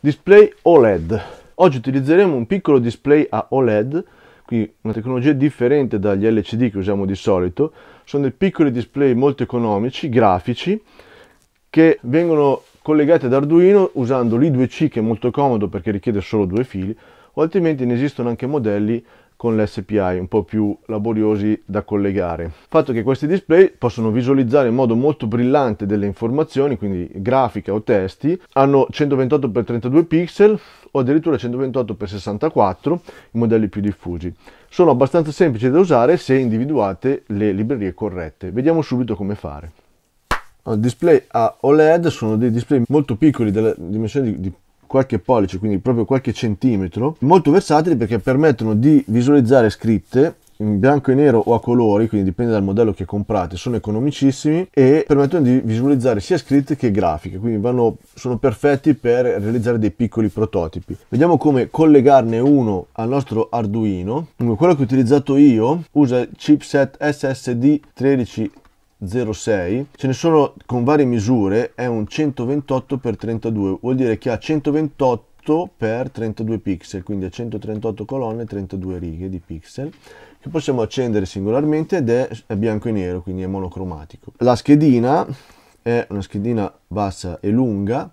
Display OLED. Oggi utilizzeremo un piccolo display a OLED, quindi una tecnologia differente dagli LCD che usiamo di solito. Sono dei piccoli display molto economici, grafici, che vengono collegati ad Arduino usando l'i2C che è molto comodo perché richiede solo due fili, o altrimenti ne esistono anche modelli con l'SPI, un po' più laboriosi da collegare. Il fatto che questi display possono visualizzare in modo molto brillante delle informazioni, quindi grafica o testi, hanno 128x32 pixel o addirittura 128x64, i modelli più diffusi. Sono abbastanza semplici da usare se individuate le librerie corrette. Vediamo subito come fare. display a OLED sono dei display molto piccoli, della dimensione di, di qualche pollice, quindi proprio qualche centimetro, molto versatili perché permettono di visualizzare scritte in bianco e nero o a colori, quindi dipende dal modello che comprate, sono economicissimi e permettono di visualizzare sia scritte che grafiche, quindi vanno, sono perfetti per realizzare dei piccoli prototipi. Vediamo come collegarne uno al nostro Arduino. quello che ho utilizzato io usa il chipset SSD 13 06, ce ne sono con varie misure, è un 128x32, vuol dire che ha 128 x 32 pixel, quindi ha 138 colonne e 32 righe di pixel che possiamo accendere singolarmente ed è, è bianco e nero, quindi è monocromatico. La schedina è una schedina bassa e lunga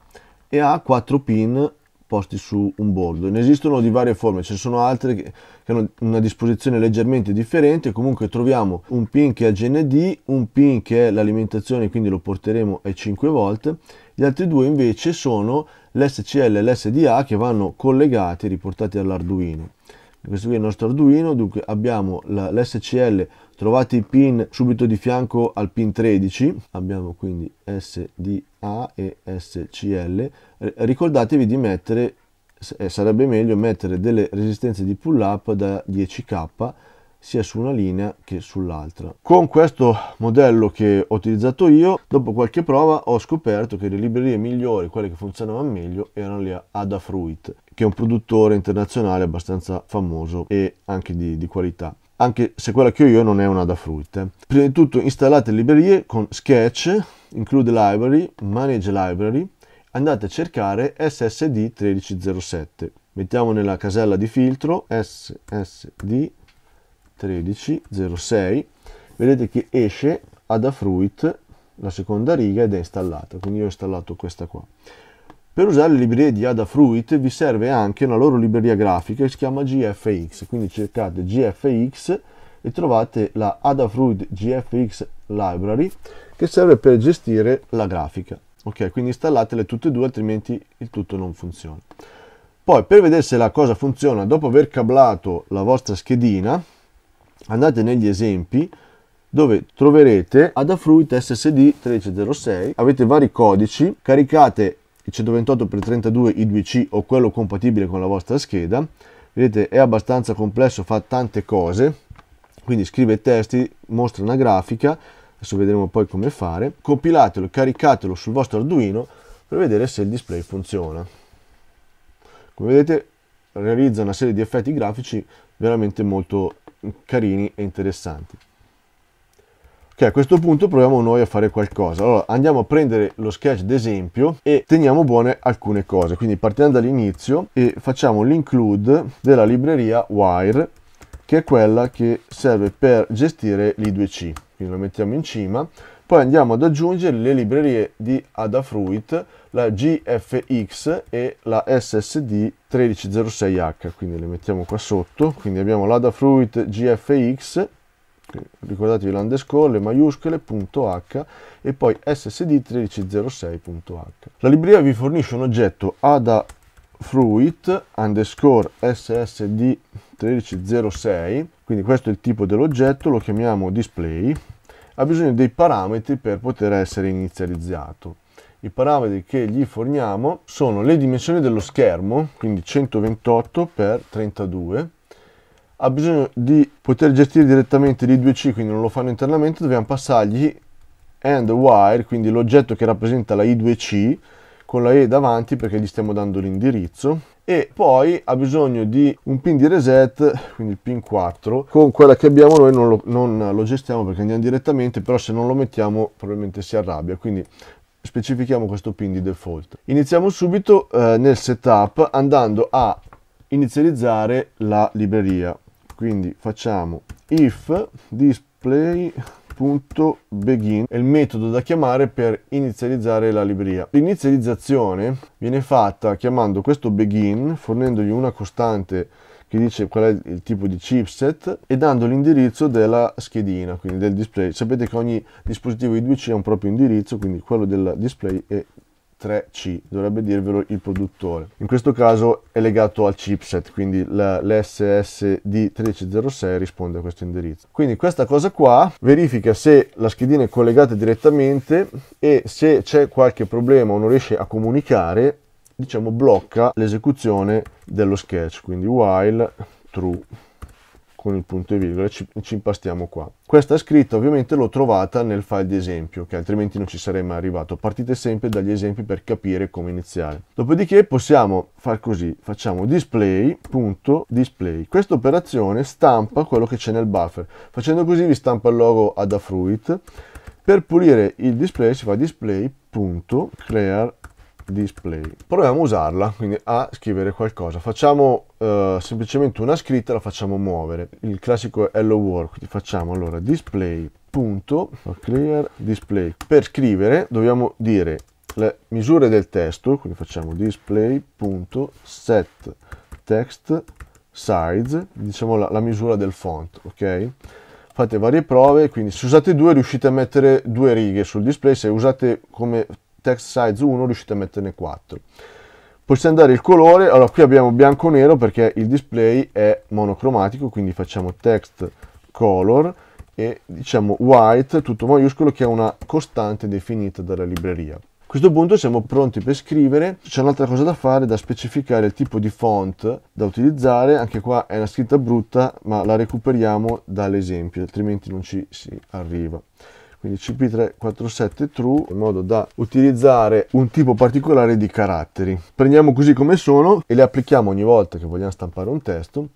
e ha 4 pin posti su un bordo. Ne esistono di varie forme, ce ne sono altre che, che hanno una disposizione leggermente differente, comunque troviamo un pin che è il GND, un pin che è l'alimentazione, quindi lo porteremo ai 5 volt, gli altri due invece sono l'SCL e l'SDA che vanno collegati e riportati all'Arduino. Questo qui è il nostro Arduino, dunque abbiamo l'SCL, trovate i pin subito di fianco al pin 13, abbiamo quindi SDA e SCL, eh, ricordatevi di mettere, eh, sarebbe meglio mettere delle resistenze di pull up da 10k sia su una linea che sull'altra. Con questo modello che ho utilizzato io, dopo qualche prova ho scoperto che le librerie migliori, quelle che funzionavano meglio, erano le Adafruit, che è un produttore internazionale abbastanza famoso e anche di, di qualità anche se quella che ho io non è una da eh. Prima di tutto installate le librerie con Sketch, Include Library, Manage Library, andate a cercare SSD 1307. Mettiamo nella casella di filtro SSD 1306. Vedete che esce Adafruit, la seconda riga, ed è installata. Quindi io ho installato questa qua. Per usare le librerie di Adafruit vi serve anche una loro libreria grafica che si chiama GFX, quindi cercate GFX e trovate la Adafruit GFX Library che serve per gestire la grafica ok quindi installatele tutte e due altrimenti il tutto non funziona poi per vedere se la cosa funziona dopo aver cablato la vostra schedina andate negli esempi dove troverete Adafruit SSD 1306 avete vari codici caricate il 128x32 i2c o quello compatibile con la vostra scheda vedete è abbastanza complesso fa tante cose quindi scrive testi mostra una grafica adesso vedremo poi come fare, compilatelo, caricatelo sul vostro Arduino per vedere se il display funziona. Come vedete realizza una serie di effetti grafici veramente molto carini e interessanti. Ok, a questo punto proviamo noi a fare qualcosa. Allora, andiamo a prendere lo sketch d'esempio e teniamo buone alcune cose. Quindi partiamo dall'inizio e facciamo l'include della libreria Wire, che è quella che serve per gestire l'I2C quindi la mettiamo in cima. Poi andiamo ad aggiungere le librerie di Adafruit, la GFX e la SSD 1306H, quindi le mettiamo qua sotto. Quindi abbiamo l'Adafruit GFX, ricordatevi l'underscore, le maiuscole, .h e poi SSD 1306.h. La libreria vi fornisce un oggetto Adafruit, fruit underscore ssd 1306 quindi questo è il tipo dell'oggetto lo chiamiamo display ha bisogno dei parametri per poter essere inizializzato i parametri che gli forniamo sono le dimensioni dello schermo quindi 128 x 32 ha bisogno di poter gestire direttamente l'I2C quindi non lo fanno internamente dobbiamo passargli end wire quindi l'oggetto che rappresenta la I2C con la E davanti perché gli stiamo dando l'indirizzo e poi ha bisogno di un pin di reset quindi il pin 4 con quella che abbiamo noi non lo, non lo gestiamo perché andiamo direttamente però se non lo mettiamo probabilmente si arrabbia quindi specifichiamo questo pin di default iniziamo subito eh, nel setup andando a inizializzare la libreria quindi facciamo if display .begin è il metodo da chiamare per inizializzare la libreria. L'inizializzazione viene fatta chiamando questo begin, fornendogli una costante che dice qual è il tipo di chipset e dando l'indirizzo della schedina, quindi del display. Sapete che ogni dispositivo I2C ha un proprio indirizzo, quindi quello del display è 3C, dovrebbe dirvelo il produttore. In questo caso è legato al chipset, quindi l'SSD1306 risponde a questo indirizzo. Quindi questa cosa qua verifica se la schedina è collegata direttamente e se c'è qualche problema o non riesce a comunicare, diciamo blocca l'esecuzione dello sketch, quindi while true con il punto e virgola ci, ci impastiamo qua. Questa scritta ovviamente l'ho trovata nel file di esempio, che altrimenti non ci sarei arrivato. Partite sempre dagli esempi per capire come iniziare. Dopodiché possiamo far così, facciamo display.display. Questa operazione stampa quello che c'è nel buffer. Facendo così vi stampa il logo Adafruit. Per pulire il display si fa display.clear display proviamo a usarla quindi a scrivere qualcosa facciamo eh, semplicemente una scritta la facciamo muovere il classico hello world quindi facciamo allora display punto clear display per scrivere dobbiamo dire le misure del testo quindi facciamo display punto set text size diciamo la, la misura del font ok fate varie prove, quindi se usate due riuscite a mettere due righe sul display, se usate come text size 1 riuscite a metterne 4 possiamo dare il colore allora qui abbiamo bianco nero perché il display è monocromatico quindi facciamo text color e diciamo white tutto maiuscolo che è una costante definita dalla libreria a questo punto siamo pronti per scrivere, c'è un'altra cosa da fare, da specificare il tipo di font da utilizzare, anche qua è una scritta brutta ma la recuperiamo dall'esempio, altrimenti non ci si arriva quindi CP347 true, in modo da utilizzare un tipo particolare di caratteri. Prendiamo così come sono e le applichiamo ogni volta che vogliamo stampare un testo.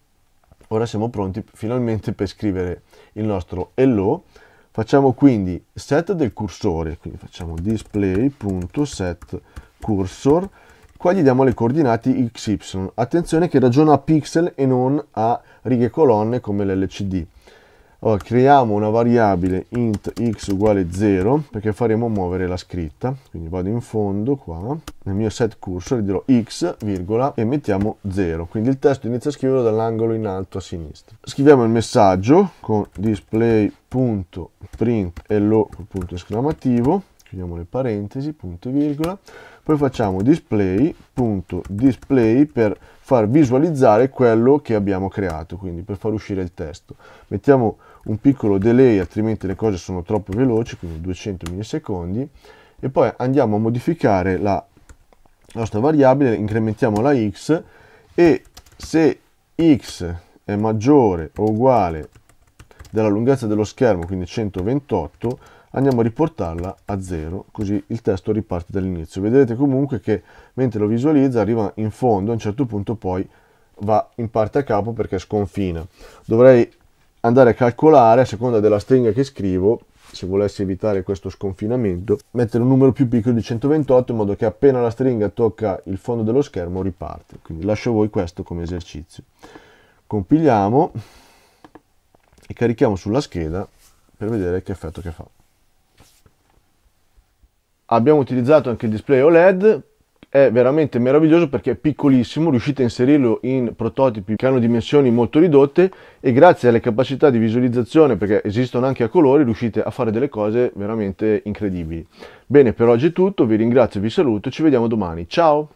Ora siamo pronti finalmente per scrivere il nostro hello. Facciamo quindi set del cursore, quindi facciamo display.setcursor cursor, qua gli diamo le coordinate XY. Attenzione che ragiona a pixel e non a righe e colonne come l'LCD. Allora, creiamo una variabile int x uguale 0 perché faremo muovere la scritta. Quindi vado in fondo qua, nel mio set cursor dirò x, virgola, e mettiamo 0. Quindi il testo inizia a scriverlo dall'angolo in alto a sinistra. Scriviamo il messaggio con display.print e chiudiamo le parentesi, punto e virgola poi facciamo display.display per far visualizzare quello che abbiamo creato, quindi per far uscire il testo. Mettiamo un piccolo delay, altrimenti le cose sono troppo veloci, quindi 200 millisecondi, e poi andiamo a modificare la nostra variabile, incrementiamo la x e se x è maggiore o uguale della lunghezza dello schermo, quindi 128, andiamo a riportarla a 0, così il testo riparte dall'inizio. Vedrete comunque che mentre lo visualizza arriva in fondo, a un certo punto poi va in parte a capo perché sconfina. Dovrei andare a calcolare, a seconda della stringa che scrivo, se volessi evitare questo sconfinamento, mettere un numero più piccolo di 128 in modo che appena la stringa tocca il fondo dello schermo riparte. Quindi lascio a voi questo come esercizio. Compiliamo e carichiamo sulla scheda per vedere che effetto che fa. Abbiamo utilizzato anche il display OLED, è veramente meraviglioso perché è piccolissimo, riuscite a inserirlo in prototipi che hanno dimensioni molto ridotte e grazie alle capacità di visualizzazione, perché esistono anche a colori, riuscite a fare delle cose veramente incredibili. Bene, per oggi è tutto, vi ringrazio, vi saluto, ci vediamo domani, ciao!